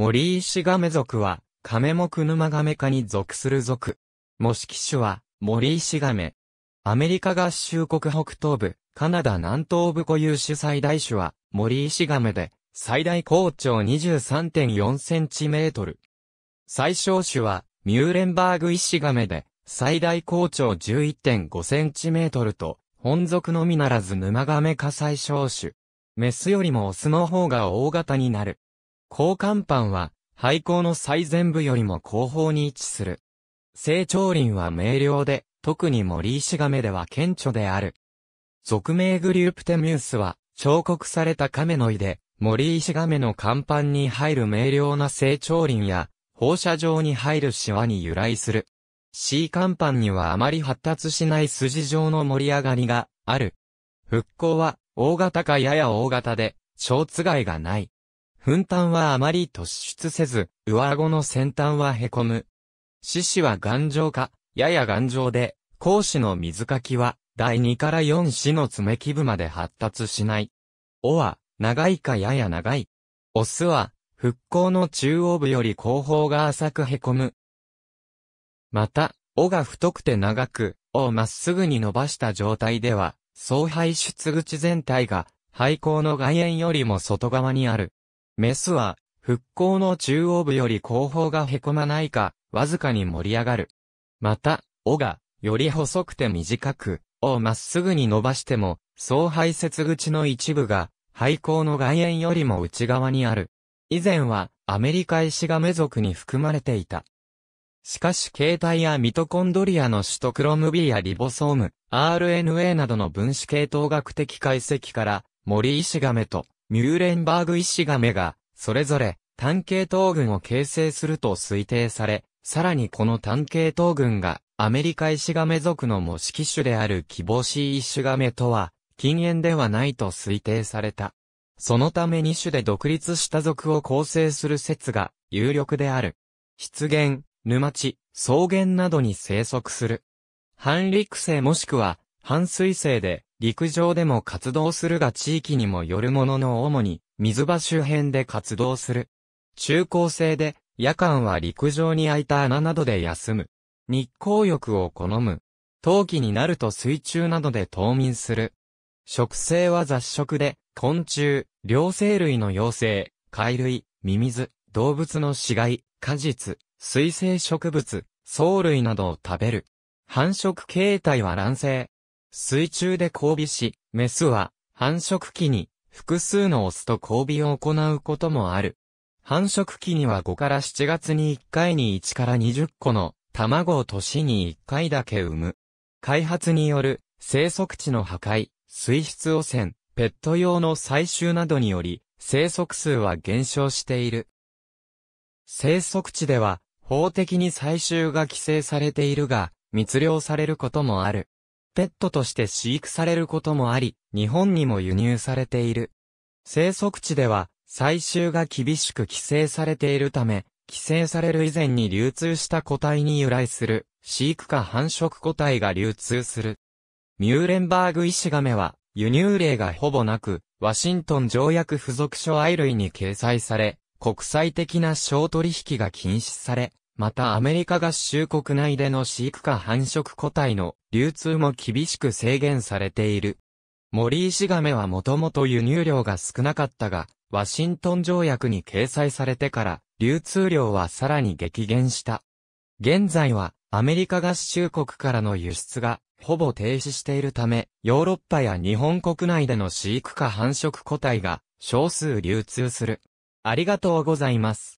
森石亀属は、亀目沼亀科に属する属。模式種は、森石亀。アメリカ合衆国北東部、カナダ南東部固有種最大種は、森石亀で、最大高長 23.4cm。最小種は、ミューレンバーグ石亀で、最大高長 11.5cm と、本属のみならず沼亀科最小種。メスよりもオスの方が大型になる。高甲板は、廃校の最前部よりも後方に位置する。成長林は明瞭で、特に森石亀では顕著である。俗名グリュープテミュースは、彫刻された亀の井で、森石亀の甲板に入る明瞭な成長林や、放射状に入るシワに由来する。C 甲板にはあまり発達しない筋状の盛り上がりがある。復興は、大型かやや大型で、小つがいがない。噴端はあまり突出せず、上顎の先端は凹む。獅子は頑丈か、やや頑丈で、講師の水かきは、第2から4子の爪基部まで発達しない。尾は、長いかやや長い。オスは、復興の中央部より後方が浅く凹む。また、尾が太くて長く、尾をまっすぐに伸ばした状態では、総排出口全体が、廃光の外縁よりも外側にある。メスは、復興の中央部より後方が凹まないか、わずかに盛り上がる。また、尾が、より細くて短く、尾をまっすぐに伸ばしても、総排泄口の一部が、廃校の外縁よりも内側にある。以前は、アメリカイシガメ属に含まれていた。しかし形態やミトコンドリアのシトクロム B やリボソーム、RNA などの分子系統学的解析から、森石亀とミューレンバーグイシがメが、それぞれ、単系統群を形成すると推定され、さらにこの単系統群が、アメリカイシガメ族の模式種である希望シイシガメとは、禁煙ではないと推定された。そのため2種で独立した族を構成する説が有力である。湿原、沼地、草原などに生息する。半陸性もしくは半水性で、陸上でも活動するが地域にもよるものの主に水場周辺で活動する。中高生で夜間は陸上に開いた穴などで休む。日光浴を好む。冬季になると水中などで冬眠する。食性は雑食で、昆虫、両生類の幼生、貝類、ミミズ、動物の死骸、果実、水生植物、藻類などを食べる。繁殖形態は卵生、水中で交尾し、メスは繁殖期に複数のオスと交尾を行うこともある。繁殖期には5から7月に1回に1から20個の卵を年に1回だけ産む。開発による生息地の破壊、水質汚染、ペット用の採集などにより生息数は減少している。生息地では法的に採集が規制されているが、密漁されることもある。ペットとして飼育されることもあり、日本にも輸入されている。生息地では、採集が厳しく規制されているため、規制される以前に流通した個体に由来する、飼育下繁殖個体が流通する。ミューレンバーグイシガメは、輸入例がほぼなく、ワシントン条約付属書愛類に掲載され、国際的な商取引が禁止され、またアメリカ合衆国内での飼育下繁殖個体の流通も厳しく制限されている。森石亀はもともと輸入量が少なかったが、ワシントン条約に掲載されてから流通量はさらに激減した。現在はアメリカ合衆国からの輸出がほぼ停止しているため、ヨーロッパや日本国内での飼育下繁殖個体が少数流通する。ありがとうございます。